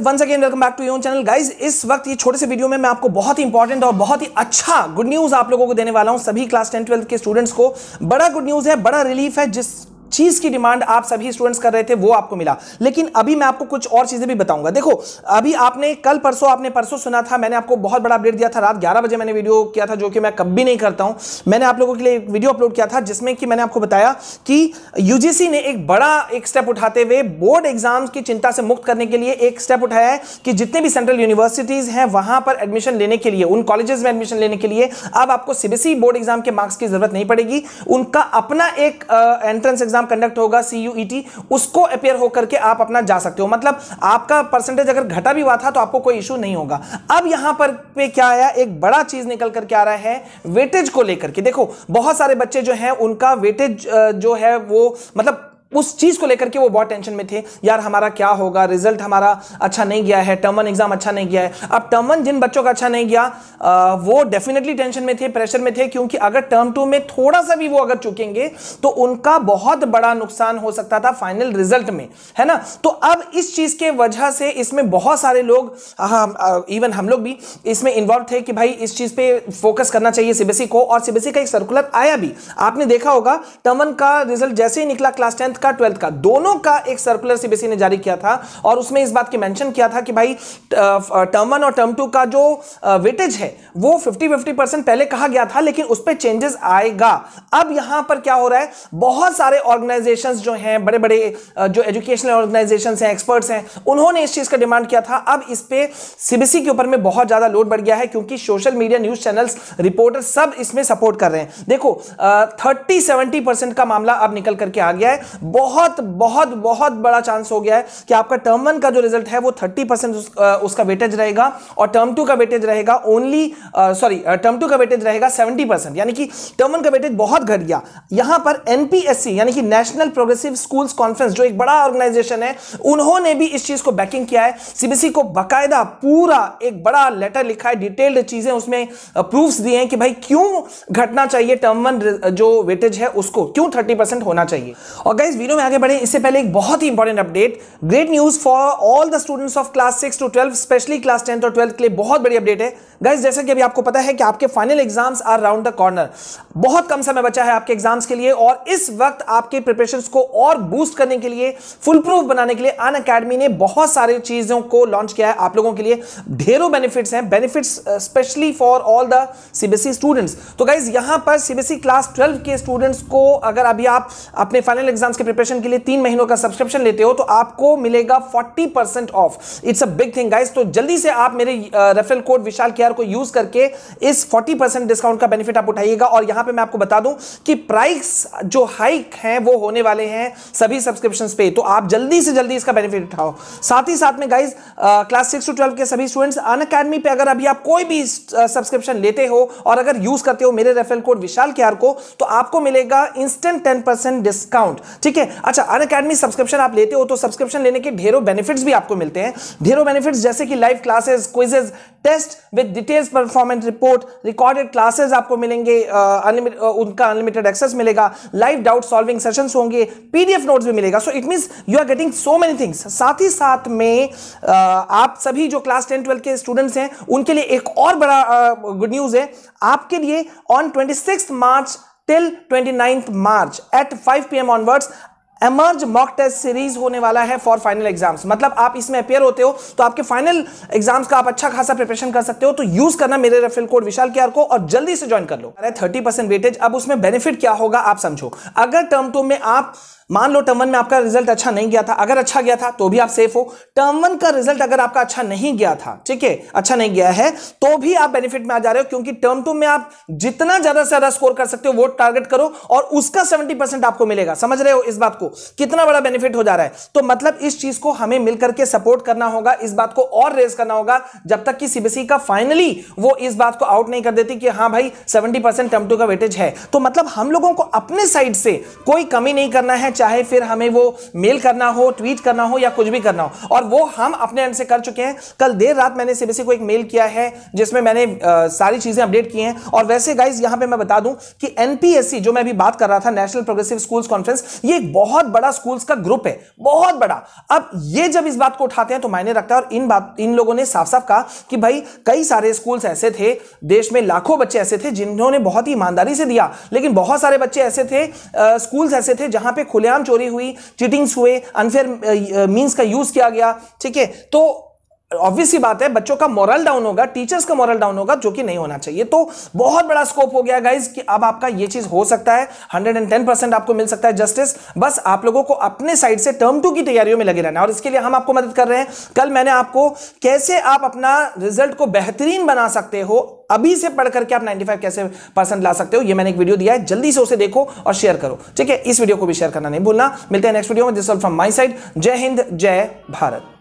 once again welcome back to your channel guys इस वक्त ये छोटे से वीडियो में मैं आपको बहुत ही इंपॉर्टेंट और बहुत ही अच्छा गुड न्यूज़ आप लोगों को देने वाला हूँ सभी क्लास टेन ट्वेल्थ के स्टूडेंट्स को बड़ा गुड न्यूज़ है बड़ा रिलीफ है जिस चीज की डिमांड आप सभी स्टूडेंट्स कर रहे थे वो आपको मिला लेकिन अभी मैं आपको कुछ और चीजें भी बताऊंगा देखो अभी आपने कल परसों आपने परसों सुना था मैंने आपको बहुत बड़ा अपडेट दिया था रात ग्यारह बजे मैंने वीडियो किया था जो कि मैं कभी नहीं करता हूं मैंने आप लोगों के लिए वीडियो अपलोड किया था जिसमें कि मैंने आपको बताया कि यूजीसी ने एक बड़ा एक स्टेप उठाते हुए बोर्ड एग्जाम्स की चिंता से मुक्त करने के लिए एक स्टेप उठाया है कि जितने भी सेंट्रल यूनिवर्सिटीज हैं वहां पर एडमिशन लेने के लिए उन कॉलेजेस में एडमिशन लेने के लिए अब आपको सीबीएसई बोर्ड एग्जाम के मार्क्स की जरूरत नहीं पड़ेगी उनका अपना एक एंट्रेंस एग्जाम एग्जाम कंडक्ट होगा सीयूईटी e उसको अपेयर होकर के आप अपना जा सकते हो मतलब आपका परसेंटेज अगर घटा भी हुआ था तो आपको कोई इशू नहीं होगा अब यहां पर पे क्या आया एक बड़ा चीज निकल करके आ रहा है वेटेज को लेकर के देखो बहुत सारे बच्चे जो हैं उनका वेटेज जो है वो मतलब उस चीज़ को लेकर के वो बहुत टेंशन में थे यार हमारा क्या होगा रिजल्ट हमारा अच्छा नहीं गया है टर्म वन एग्जाम अच्छा नहीं गया है अब टर्म वन जिन बच्चों का अच्छा नहीं गया आ, वो डेफिनेटली टेंशन में थे प्रेशर में थे क्योंकि अगर टर्म टू में थोड़ा सा भी वो अगर चुकेंगे तो उनका बहुत बड़ा नुकसान हो सकता था फाइनल रिजल्ट में है ना तो अब इस चीज़ के वजह से इसमें बहुत सारे लोग इवन हम लोग भी इसमें इन्वॉल्व थे कि भाई इस चीज़ पे फोकस करना चाहिए सीबीएसई को और सीबीएसई का एक सर्कुलर आया भी आपने देखा होगा टर्म वन का रिजल्ट जैसे ही निकला क्लास टेंथ का ट्वेल्थ का दोनों का एक सर्कुलर सीबीएसई ने जारी किया था और उसमें इस बात की मेंशन किया था कि भाई टर्म वन और टर्म टू का जो वेटेज है वो फिफ्टी फिफ्टी परसेंट पहले कहा गया था लेकिन उस पर चेंजेस आएगा अब यहां पर क्या हो रहा है बहुत सारे ऑर्गेनाइजेशन जो हैं बड़े बड़े जो एजुकेशनल ऑर्गेनाइजेशन हैं एक्सपर्ट्स हैं उन्होंने इस चीज का डिमांड किया था अब इस पर सीबीसी के ऊपर में बहुत ज्यादा लोड बढ़ गया है क्योंकि social media news channels reporter सब इसमें सपोर्ट कर रहे हैं देखो थर्टी सेवेंटी परसेंट का मामला अब निकल करके आ गया है बहुत बहुत बहुत बड़ा चांस हो गया है कि आपका टर्म वन का जो रिजल्ट है वो थर्टी परसेंट उस, उसका वेटेज रहेगा और टर्म टू का वेटेज रहेगा ओनली सॉरी टर्म टू का वेटेज रहेगा सेवेंटी परसेंट यानी कि टर्म वन का वेटेज बहुत घट गया यहां पर एनपीएससी यानी कि नेशनल प्रोग्रेसिव स्कूल्स कॉन्फ्रेंस जो एक बड़ा ऑर्गेनाइजेशन है उन्होंने भी इस चीज को बैकिंग किया है सीबीसी को बाकायदा पूरा एक बड़ा लेटर लिखा है डिटेल्ड चीजें उसमें प्रूफ दिए हैं कि भाई क्यों घटना चाहिए टर्म वन जो वेटेज है उसको क्यों थर्टी होना चाहिए और गाइज वीडियो में आगे बढ़े इससे पहले एक बहुत ही important update great news for all the students of class six to twelve specially class tenth और ट्वेल्थ के लिए बहुत बड़ी अपडेट है गाइज जैसा कि अभी आपको पता है कि आपके final exams are round the corner बहुत कम समय बचा है आपके एग्जाम्स के लिए और इस वक्त आपके प्रिपरेशन को और बूस्ट करने के लिए फुल प्रूफ बनाने के लिए अन अकेडमी ने बहुत सारी चीजों को लॉन्च किया है आप लोगों के लिए ढेरों बेनिफिट्स हैं benefits specially for all the CBSE students तो गाइज यहां पर सीबीएसई क्लास ट्वेल्व के स्टूडेंट्स को अगर अभी आप अपने फाइनल एग्जाम्स के की प्रिपरेशन के लिए तीन महीनों का सब्सक्रिप्शन लेते हो तो आपको मिलेगा forty percent off it's a big thing guys तो जल्दी से आप मेरे रेफरल कोड विशाल के को यूज करके इस फोर्टी परसेंट डिस्काउंट का बेनिफिट आप उठाइएगा और यहां पे मैं आपको बता दूं कि प्राइस जो हाइक है वो होने वाले हैं सभी सब्सक्रिप्शन पे तो आप जल्दी से जल्दी इसका बेनिफिट उठाओ साथ ही साथ में guys class six to twelve के सभी स्टूडेंट्स अन अकेडमी पे अगर अभी आप कोई भी सब्सक्रिप्शन लेते हो और अगर यूज करते हो मेरे रेफरल कोड विशाल के को तो आपको मिलेगा इंस्टेंट टेन डिस्काउंट ठीक ठीक है अच्छा अन अकेडमी सब्सक्रिप्शन आप लेते हो तो सब्सक्रिप्शन लेने के ढेरों बेनिफिट्स भी आपको मिलते हैं ढेरों बेनिफिट्स जैसे कि live classes quizzes test with details performance report recorded classes आपको मिलेंगे अनलिमिटेड उनका अनलिमिटेड एक्सेस मिलेगा लाइव डाउट सॉल्विंग सेशन होंगे पीडीएफ नोट्स भी मिलेगा so it means you are getting so many things साथ ही साथ में uh, आप सभी जो क्लास टेन ट्वेल्व के स्टूडेंट्स हैं उनके लिए एक और बड़ा गुड uh, न्यूज है आपके लिए on twenty March till 29th March at 5 PM onwards emerge mock test series होने वाला है फॉर फाइनल एग्जाम्स मतलब आप इसमें अपेयर होते हो तो आपके फाइनल एग्जाम्स का आप अच्छा खासा प्रिपरेशन कर सकते हो तो यूज करना मेरे रेफरल कोड विशाल के को और जल्दी से ज्वाइन कर लो अरे थर्टी परसेंट वेटेज अब उसमें बेनिफिट क्या होगा आप समझो अगर टर्म टू में आप मान लो टर्म वन में आपका रिजल्ट अच्छा नहीं गया था अगर अच्छा गया था तो भी आप सेफ हो टर्म वन का रिजल्ट अगर आपका अच्छा नहीं गया था ठीक है अच्छा नहीं गया है तो भी आप बेनिफिट में आ जा रहे हो क्योंकि टर्म टू में आप जितना ज्यादा से ज्यादा स्कोर कर सकते हो वो टारगेट करो और उसका सेवेंटी आपको मिलेगा समझ रहे हो इस बात को कितना बड़ा बेनिफिट हो जा रहा है तो मतलब इस चीज को हमें मिलकर के सपोर्ट करना होगा इस बात को और रेज करना होगा जब तक कि सीबीसी का फाइनली वो इस बात को आउट नहीं कर देती कि हाँ भाई सेवेंटी परसेंट टर्म टू का वेटेज है तो मतलब हम लोगों को अपने साइड से कोई कमी नहीं करना है चाहे फिर हमें वो मेल करना हो ट्वीट करना हो या कुछ भी करना हो और वो हम अपने एंड से कर चुके हैं कल देर रात मैंने सीबीसी को एक मेल किया है जिसमें मैंने आ, सारी चीजें अपडेट की हैं और वैसे गाइज यहां पर मैं बता दूं कि एनपीएससी जो मैं अभी बात कर रहा था नेशनल प्रोग्रेसिव स्कूल्स कॉन्फ्रेंस ये एक बहुत बड़ा स्कूल्स का ग्रुप है बहुत बड़ा अब ये जब इस बात को उठाते हैं तो मायने रखता है और इन बात इन लोगों ने साफ साफ कहा कि भाई कई सारे स्कूल्स ऐसे थे देश में लाखों बच्चे ऐसे थे जिन्होंने बहुत ही ईमानदारी से दिया लेकिन बहुत सारे बच्चे ऐसे थे स्कूल्स ऐसे थे जहां पे खुले खुलेआम चोरी हुई चीटिंग्स हुए अनफेयर मीन्स uh, uh, का यूज किया गया ठीक है तो ऑब्वियस ही बात है बच्चों का मॉरल डाउन होगा टीचर्स का मॉरल डाउन होगा जो कि नहीं होना चाहिए तो बहुत बड़ा स्कोप हो गया गाइज कि अब आपका ये चीज हो सकता है 110 परसेंट आपको मिल सकता है जस्टिस बस आप लोगों को अपने साइड से टर्म टू की तैयारियों में लगे रहना और इसके लिए हम आपको मदद कर रहे हैं कल मैंने आपको कैसे आप अपना रिजल्ट को बेहतरीन बना सकते हो अभी से पढ़ करके आप 95 कैसे परसेंट ला सकते हो ये मैंने एक वीडियो दिया है जल्दी से उसे देखो और शेयर करो ठीक है इस वीडियो को भी शेयर करना नहीं भूलना मिलते हैं नेक्स्ट वीडियो में दिस फ्रॉम माय साइड जय हिंद जय भारत